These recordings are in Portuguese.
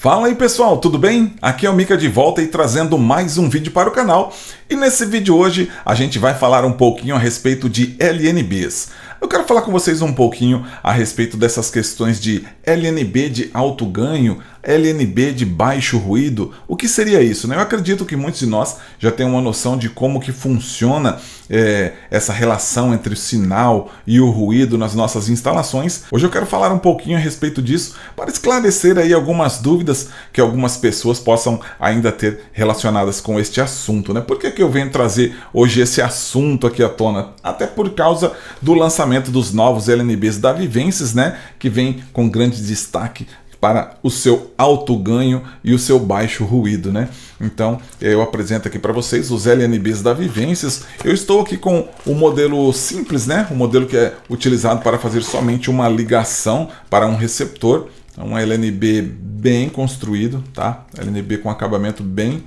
Fala aí pessoal, tudo bem? Aqui é o Mika de volta e trazendo mais um vídeo para o canal. E nesse vídeo hoje a gente vai falar um pouquinho a respeito de LNBs. Eu quero falar com vocês um pouquinho a respeito dessas questões de LNB de alto ganho, LNB de baixo ruído. O que seria isso? Né? Eu acredito que muitos de nós já têm uma noção de como que funciona é, essa relação entre o sinal e o ruído nas nossas instalações. Hoje eu quero falar um pouquinho a respeito disso para esclarecer aí algumas dúvidas que algumas pessoas possam ainda ter relacionadas com este assunto. Né? Por que, que eu venho trazer hoje esse assunto aqui à tona? Até por causa do lançamento dos novos LNBs da Vivências, né? que vem com grande destaque para o seu alto ganho e o seu baixo ruído, né? Então, eu apresento aqui para vocês os LNBs da Vivências. Eu estou aqui com o modelo simples, né? O modelo que é utilizado para fazer somente uma ligação para um receptor. É um LNB bem construído, tá? LNB com acabamento bem,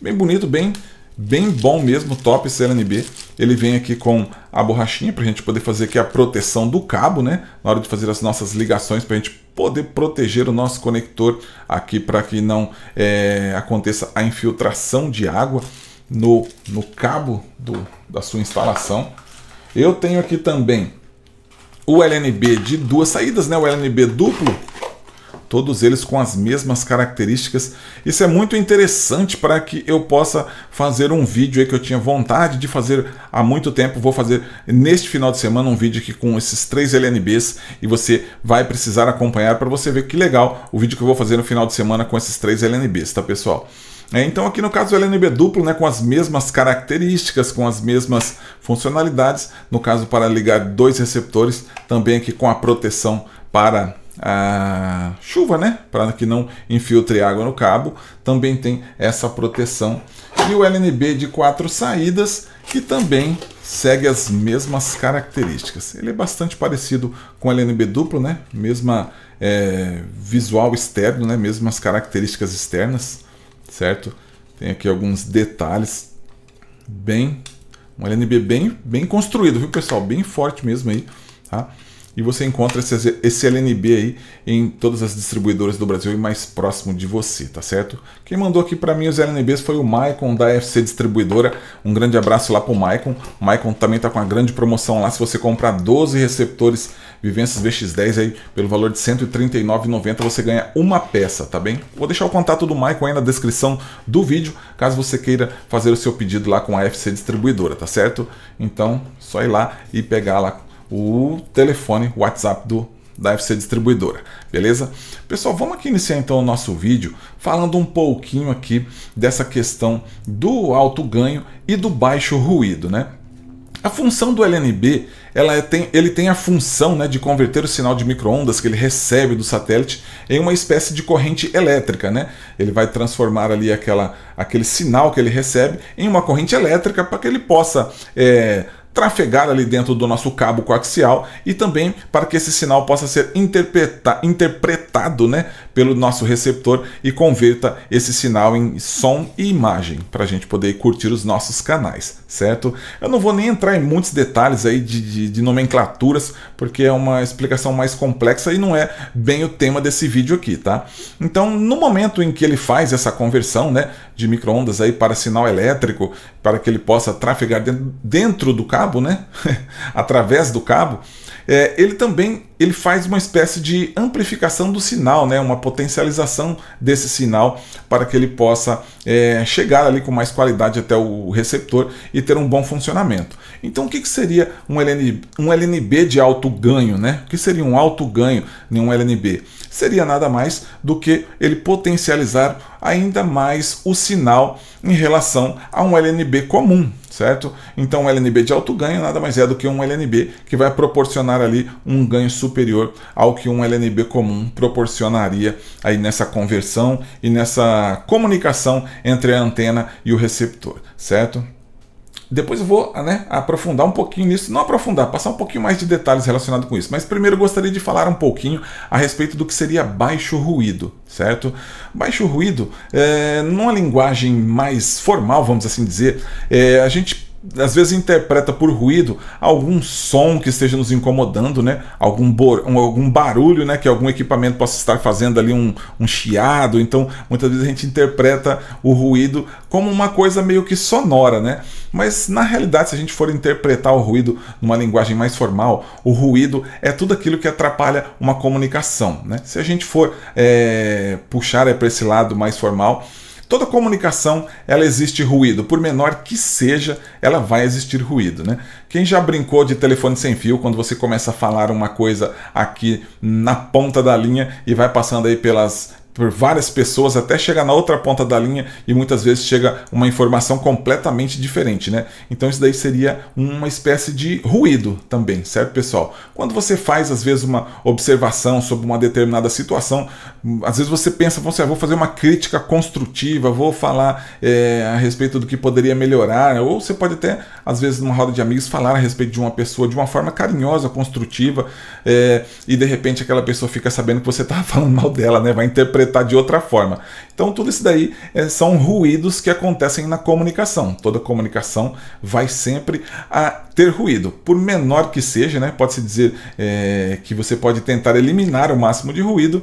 bem bonito, bem bem bom mesmo, top CLNB. Ele vem aqui com a borrachinha para a gente poder fazer aqui a proteção do cabo, né? Na hora de fazer as nossas ligações para a gente poder proteger o nosso conector aqui para que não é, aconteça a infiltração de água no, no cabo do, da sua instalação. Eu tenho aqui também o LNB de duas saídas, né? O LNB duplo todos eles com as mesmas características. Isso é muito interessante para que eu possa fazer um vídeo aí que eu tinha vontade de fazer há muito tempo. Vou fazer neste final de semana um vídeo aqui com esses três LNBs e você vai precisar acompanhar para você ver que legal o vídeo que eu vou fazer no final de semana com esses três LNBs, tá pessoal? É, então, aqui no caso do LNB duplo, né, com as mesmas características, com as mesmas funcionalidades, no caso para ligar dois receptores, também aqui com a proteção para a chuva, né? Para que não infiltre água no cabo, também tem essa proteção. E o LNB de quatro saídas, que também segue as mesmas características. Ele é bastante parecido com o LNB duplo, né? Mesma é, visual externo, né? Mesmas características externas, certo? Tem aqui alguns detalhes bem um LNB bem bem construído, viu pessoal? Bem forte mesmo aí, tá? E você encontra esse, esse LNB aí em todas as distribuidoras do Brasil e mais próximo de você, tá certo? Quem mandou aqui para mim os LNBs foi o Maicon da FC Distribuidora. Um grande abraço lá pro Maicon. O Maicon também tá com uma grande promoção lá. Se você comprar 12 receptores Vivências VX10 aí pelo valor de R$ 139,90 você ganha uma peça, tá bem? Vou deixar o contato do Maicon aí na descrição do vídeo, caso você queira fazer o seu pedido lá com a FC Distribuidora, tá certo? Então, só ir lá e pegar lá o telefone WhatsApp do da FC Distribuidora, beleza? Pessoal, vamos aqui iniciar então o nosso vídeo falando um pouquinho aqui dessa questão do alto ganho e do baixo ruído, né? A função do LNB, ela é, tem, ele tem a função né, de converter o sinal de microondas que ele recebe do satélite em uma espécie de corrente elétrica. Né? Ele vai transformar ali aquela, aquele sinal que ele recebe em uma corrente elétrica para que ele possa é, trafegar ali dentro do nosso cabo coaxial e também para que esse sinal possa ser interpreta interpretado né, pelo nosso receptor e converta esse sinal em som e imagem para a gente poder curtir os nossos canais, certo? Eu não vou nem entrar em muitos detalhes aí de, de, de nomenclaturas porque é uma explicação mais complexa e não é bem o tema desse vídeo aqui, tá? Então, no momento em que ele faz essa conversão, né, de microondas aí para sinal elétrico, para que ele possa trafegar dentro, dentro do cabo, né? através do cabo. É, ele também ele faz uma espécie de amplificação do sinal, né? uma potencialização desse sinal para que ele possa é, chegar ali com mais qualidade até o receptor e ter um bom funcionamento. Então o que, que seria um LNB, um LNB de alto ganho? Né? O que seria um alto ganho em um LNB? Seria nada mais do que ele potencializar ainda mais o sinal em relação a um LNB comum, certo? Então, um LNB de alto ganho nada mais é do que um LNB que vai proporcionar ali um ganho superior ao que um LNB comum proporcionaria aí nessa conversão e nessa comunicação entre a antena e o receptor, certo? Depois eu vou ah, né, aprofundar um pouquinho nisso, não aprofundar, passar um pouquinho mais de detalhes relacionados com isso. Mas primeiro eu gostaria de falar um pouquinho a respeito do que seria baixo ruído, certo? Baixo ruído, é, numa linguagem mais formal, vamos assim dizer, é, a gente às vezes interpreta por ruído algum som que esteja nos incomodando, né? Algum, algum barulho, né? Que algum equipamento possa estar fazendo ali um, um chiado. Então, muitas vezes a gente interpreta o ruído como uma coisa meio que sonora, né? Mas na realidade, se a gente for interpretar o ruído numa linguagem mais formal, o ruído é tudo aquilo que atrapalha uma comunicação, né? Se a gente for é, puxar é, para esse lado mais formal, Toda comunicação, ela existe ruído, por menor que seja, ela vai existir ruído, né? Quem já brincou de telefone sem fio, quando você começa a falar uma coisa aqui na ponta da linha e vai passando aí pelas por várias pessoas até chegar na outra ponta da linha e muitas vezes chega uma informação completamente diferente, né? Então isso daí seria uma espécie de ruído também, certo, pessoal? Quando você faz às vezes uma observação sobre uma determinada situação, às vezes você pensa, você ah, vou fazer uma crítica construtiva, vou falar é, a respeito do que poderia melhorar, né? ou você pode até às vezes numa roda de amigos, falar a respeito de uma pessoa de uma forma carinhosa, construtiva, é, e de repente aquela pessoa fica sabendo que você estava falando mal dela, né? Vai interpretar de outra forma. Então tudo isso daí é, são ruídos que acontecem na comunicação. Toda comunicação vai sempre a ter ruído, por menor que seja, né? Pode se dizer é, que você pode tentar eliminar o máximo de ruído,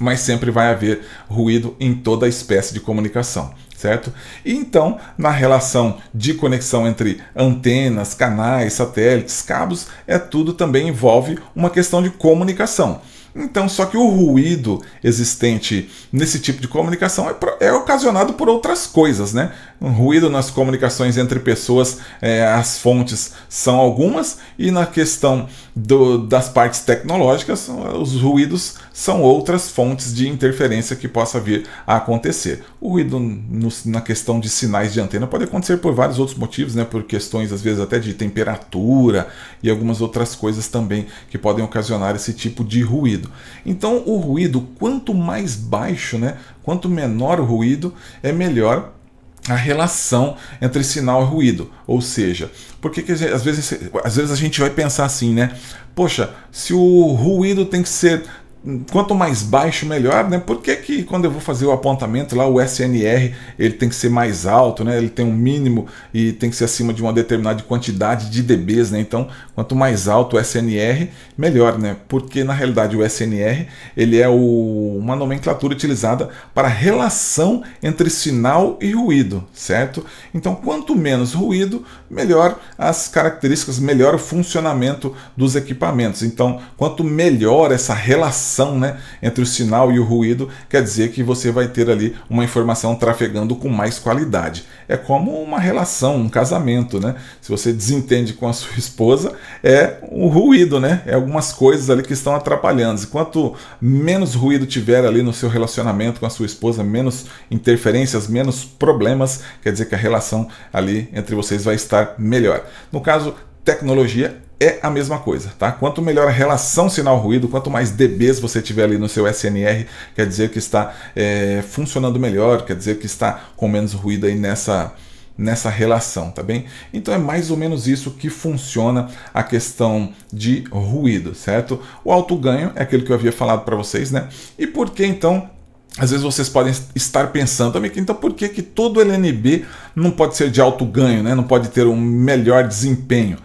mas sempre vai haver ruído em toda espécie de comunicação certo? E então, na relação de conexão entre antenas, canais, satélites, cabos, é tudo também envolve uma questão de comunicação. Então, só que o ruído existente nesse tipo de comunicação é, é ocasionado por outras coisas, né? Um ruído nas comunicações entre pessoas, é, as fontes são algumas, e na questão do, das partes tecnológicas, os ruídos são outras fontes de interferência que possa vir a acontecer. O ruído no na questão de sinais de antena. Pode acontecer por vários outros motivos, né? Por questões, às vezes, até de temperatura e algumas outras coisas também que podem ocasionar esse tipo de ruído. Então, o ruído, quanto mais baixo, né? Quanto menor o ruído, é melhor a relação entre sinal e ruído. Ou seja, porque que às vezes, às vezes a gente vai pensar assim, né? Poxa, se o ruído tem que ser quanto mais baixo melhor, né? Por que, que quando eu vou fazer o apontamento lá, o SNR ele tem que ser mais alto, né? Ele tem um mínimo e tem que ser acima de uma determinada quantidade de dBs, né? Então, quanto mais alto o SNR, melhor, né? Porque na realidade o SNR ele é o, uma nomenclatura utilizada para relação entre sinal e ruído, certo? Então, quanto menos ruído, melhor as características, melhor o funcionamento dos equipamentos. Então, quanto melhor essa relação interação né, entre o sinal e o ruído, quer dizer que você vai ter ali uma informação trafegando com mais qualidade. É como uma relação, um casamento, né? Se você desentende com a sua esposa, é o um ruído, né? É algumas coisas ali que estão atrapalhando. E quanto menos ruído tiver ali no seu relacionamento com a sua esposa, menos interferências, menos problemas, quer dizer que a relação ali entre vocês vai estar melhor. No caso, tecnologia é a mesma coisa, tá? Quanto melhor a relação sinal-ruído, quanto mais dBs você tiver ali no seu SNR, quer dizer que está é, funcionando melhor, quer dizer que está com menos ruído aí nessa, nessa relação, tá bem? Então é mais ou menos isso que funciona a questão de ruído, certo? O alto ganho é aquele que eu havia falado para vocês, né? E por que então às vezes vocês podem estar pensando, amigo, tá, então por que, que todo LNB não pode ser de alto ganho, né? não pode ter um melhor desempenho?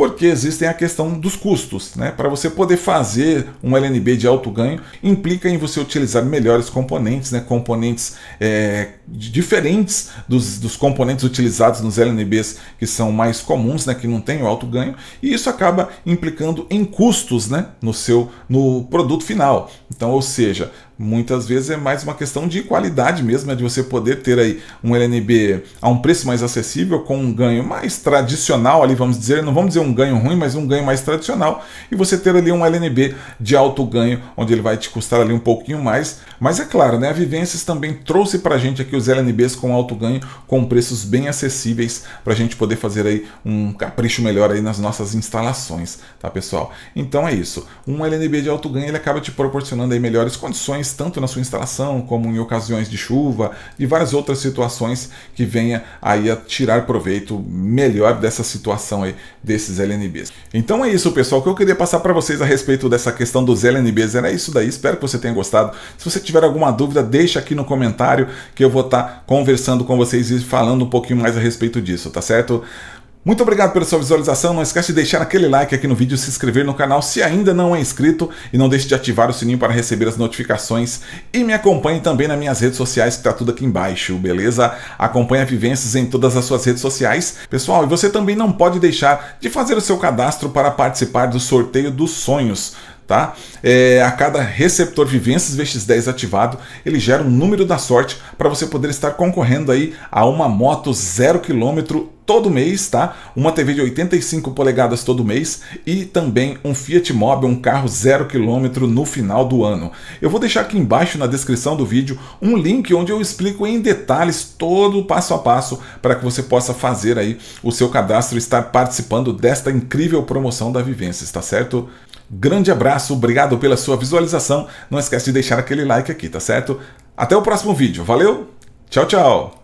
porque existem a questão dos custos. Né? Para você poder fazer um LNB de alto ganho, implica em você utilizar melhores componentes, né? componentes é, diferentes dos, dos componentes utilizados nos LNBs que são mais comuns, né? que não têm o alto ganho, e isso acaba implicando em custos né? no seu no produto final. Então, ou seja, muitas vezes é mais uma questão de qualidade mesmo, é de você poder ter aí um LNB a um preço mais acessível, com um ganho mais tradicional ali, vamos dizer, não vamos dizer um ganho ruim, mas um ganho mais tradicional, e você ter ali um LNB de alto ganho, onde ele vai te custar ali um pouquinho mais, mas é claro, né, a Vivências também trouxe para a gente aqui os LNBs com alto ganho, com preços bem acessíveis, para a gente poder fazer aí um capricho melhor aí nas nossas instalações, tá pessoal? Então é isso, um LNB de alto ganho ele acaba te proporcionando aí melhores condições tanto na sua instalação como em ocasiões de chuva e várias outras situações que venha aí a tirar proveito melhor dessa situação aí desses LNBs. Então é isso, pessoal, o que eu queria passar para vocês a respeito dessa questão dos LNBs. Era isso daí, espero que você tenha gostado. Se você tiver alguma dúvida, deixa aqui no comentário que eu vou estar tá conversando com vocês e falando um pouquinho mais a respeito disso, tá certo? Muito obrigado pela sua visualização, não esquece de deixar aquele like aqui no vídeo, se inscrever no canal se ainda não é inscrito e não deixe de ativar o sininho para receber as notificações e me acompanhe também nas minhas redes sociais que está tudo aqui embaixo, beleza? Acompanhe a Vivências em todas as suas redes sociais. Pessoal, e você também não pode deixar de fazer o seu cadastro para participar do sorteio dos sonhos. Tá? É, a cada receptor Vivências VX10 ativado, ele gera um número da sorte para você poder estar concorrendo aí a uma moto zero quilômetro todo mês, tá? Uma TV de 85 polegadas todo mês e também um Fiat Mobi, um carro zero quilômetro no final do ano. Eu vou deixar aqui embaixo na descrição do vídeo um link onde eu explico em detalhes todo o passo a passo para que você possa fazer aí o seu cadastro e estar participando desta incrível promoção da Vivência, tá certo? Grande abraço, obrigado pela sua visualização. Não esquece de deixar aquele like aqui, tá certo? Até o próximo vídeo. Valeu! Tchau, tchau!